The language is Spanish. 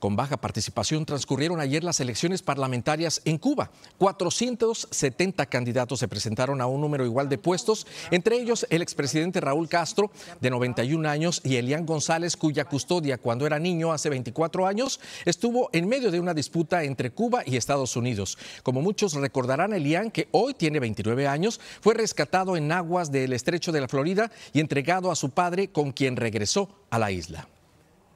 con baja participación transcurrieron ayer las elecciones parlamentarias en Cuba. 470 candidatos se presentaron a un número igual de puestos, entre ellos el expresidente Raúl Castro, de 91 años, y Elian González, cuya custodia cuando era niño hace 24 años estuvo en medio de una disputa entre Cuba y Estados Unidos. Como muchos recordarán, Elian, que hoy tiene 29 años, fue rescatado en aguas del estrecho de la Florida y entregado a su padre, con quien regresó a la isla.